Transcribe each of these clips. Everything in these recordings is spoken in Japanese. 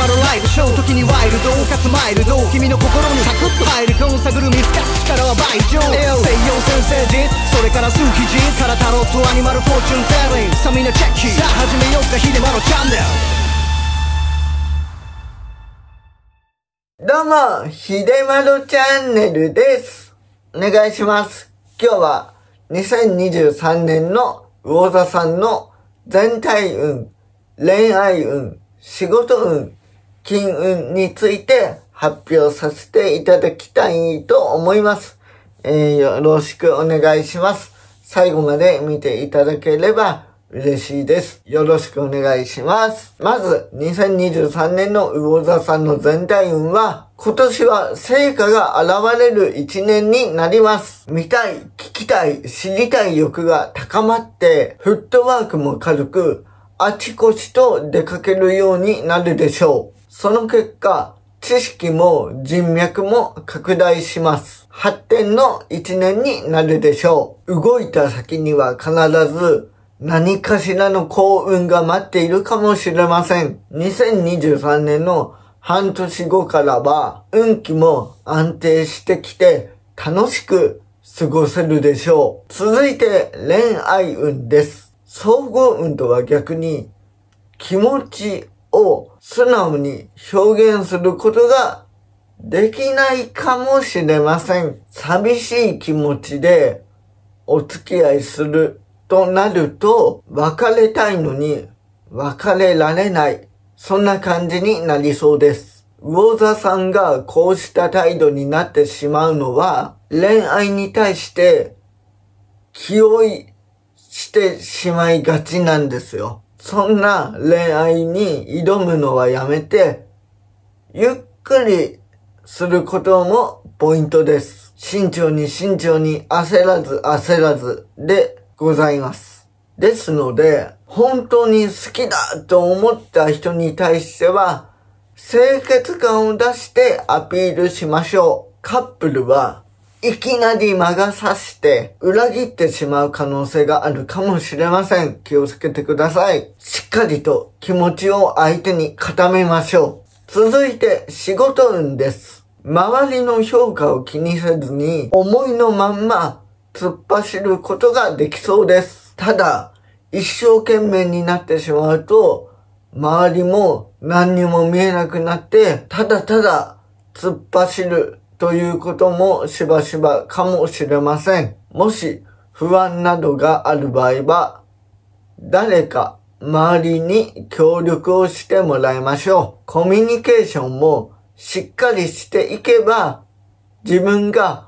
まるライブショー時にワイルドかつマイルド君の心にサクッと入り込む探る見透かす力は倍上西洋先生術それから数奇術からタロットアニマルフォーチュンテリーさあみんなチェッキーさあ始めようか秀丸チャンネルどうも、ひでまろチャンネルです。お願いします。今日は2023年の魚座さんの全体運、恋愛運、仕事運、金運について発表させていただきたいと思います。えー、よろしくお願いします。最後まで見ていただければ嬉しいです。よろしくお願いします。まず、2023年の魚座さんの全体運は、今年は成果が現れる一年になります。見たい、聞きたい、知りたい欲が高まって、フットワークも軽く、あちこちと出かけるようになるでしょう。その結果、知識も人脈も拡大します。発展の一年になるでしょう。動いた先には必ず何かしらの幸運が待っているかもしれません。2023年の半年後からは運気も安定してきて楽しく過ごせるでしょう。続いて恋愛運です。総合運とは逆に気持ちを素直に表現することができないかもしれません。寂しい気持ちでお付き合いするとなると、別れたいのに別れられない。そんな感じになりそうです。魚座さんがこうした態度になってしまうのは、恋愛に対して気負いしてしまいがちなんですよ。そんな恋愛に挑むのはやめて、ゆっくりすることもポイントです。慎重に慎重に焦らず焦らずでございます。ですので、本当に好きだと思った人に対しては、清潔感を出してアピールしましょう。カップルはいきなり魔が差して裏切ってしまう可能性があるかもしれません。気をつけてください。しっかりと気持ちを相手に固めましょう。続いて仕事運です。周りの評価を気にせずに思いのまんま突っ走ることができそうです。ただ、一生懸命になってしまうと、周りも何にも見えなくなって、ただただ突っ走るということもしばしばかもしれません。もし不安などがある場合は、誰か周りに協力をしてもらいましょう。コミュニケーションもしっかりしていけば、自分が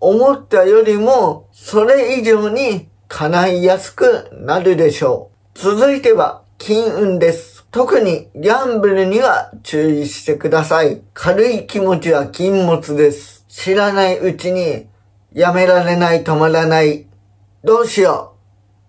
思ったよりもそれ以上に叶いやすくなるでしょう。続いては金運です。特にギャンブルには注意してください。軽い気持ちは禁物です。知らないうちにやめられない、止まらない、どうしよ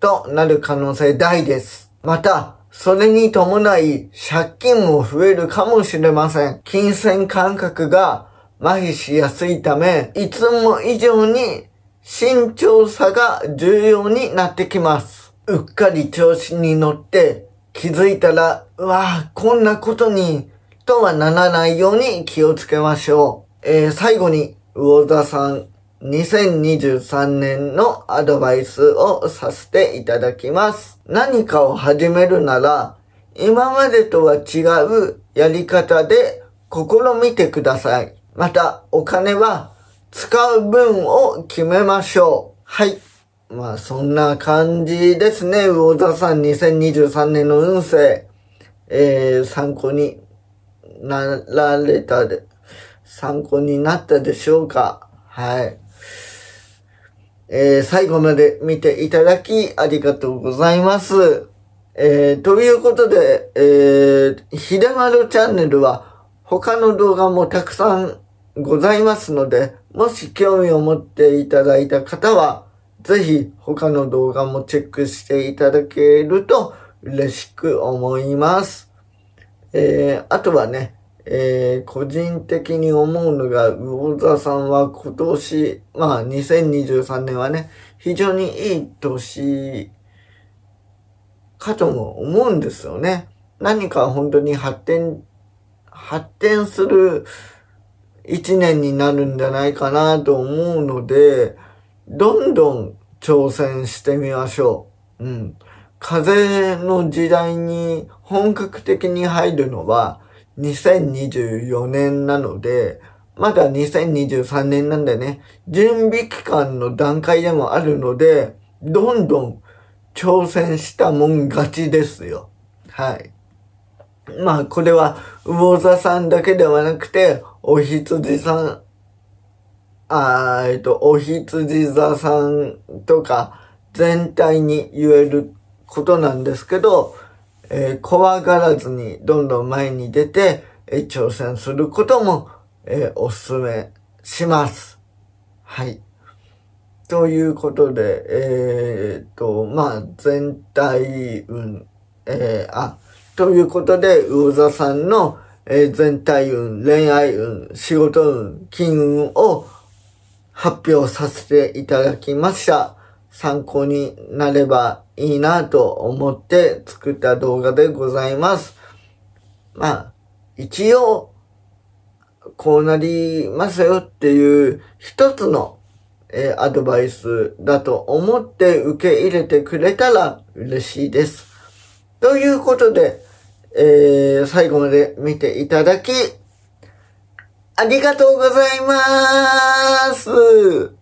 うとなる可能性大です。また、それに伴い借金も増えるかもしれません。金銭感覚が麻痺しやすいため、いつも以上に慎重さが重要になってきます。うっかり調子に乗って気づいたら、うわこんなことに、とはならないように気をつけましょう。えー、最後に、魚座さん、2023年のアドバイスをさせていただきます。何かを始めるなら、今までとは違うやり方で試みてください。また、お金は使う分を決めましょう。はい。まあそんな感じですね。魚座さん2023年の運勢、えー、参考になられたで、参考になったでしょうかはい。えー、最後まで見ていただきありがとうございます。えー、ということで、えー、ひだまるチャンネルは他の動画もたくさんございますので、もし興味を持っていただいた方は、ぜひ他の動画もチェックしていただけると嬉しく思います。えー、あとはね、えー、個人的に思うのが、魚座さんは今年、まあ2023年はね、非常にいい年かとも思うんですよね。何か本当に発展、発展する一年になるんじゃないかなと思うので、どんどん挑戦してみましょう。うん。風の時代に本格的に入るのは2024年なので、まだ2023年なんでね、準備期間の段階でもあるので、どんどん挑戦したもん勝ちですよ。はい。まあ、これは、魚座さんだけではなくて、お羊さんあえっと、お羊座さんとか全体に言えることなんですけど、えー、怖がらずにどんどん前に出て、えー、挑戦することも、えー、おすすめします。はい。ということで、えー、っと、まあ、全体運、えー、あ、ということで、魚座さんの、えー、全体運、恋愛運、仕事運、金運を発表させていただきました。参考になればいいなと思って作った動画でございます。まあ、一応、こうなりますよっていう一つの、えー、アドバイスだと思って受け入れてくれたら嬉しいです。ということで、えー、最後まで見ていただき、ありがとうございます。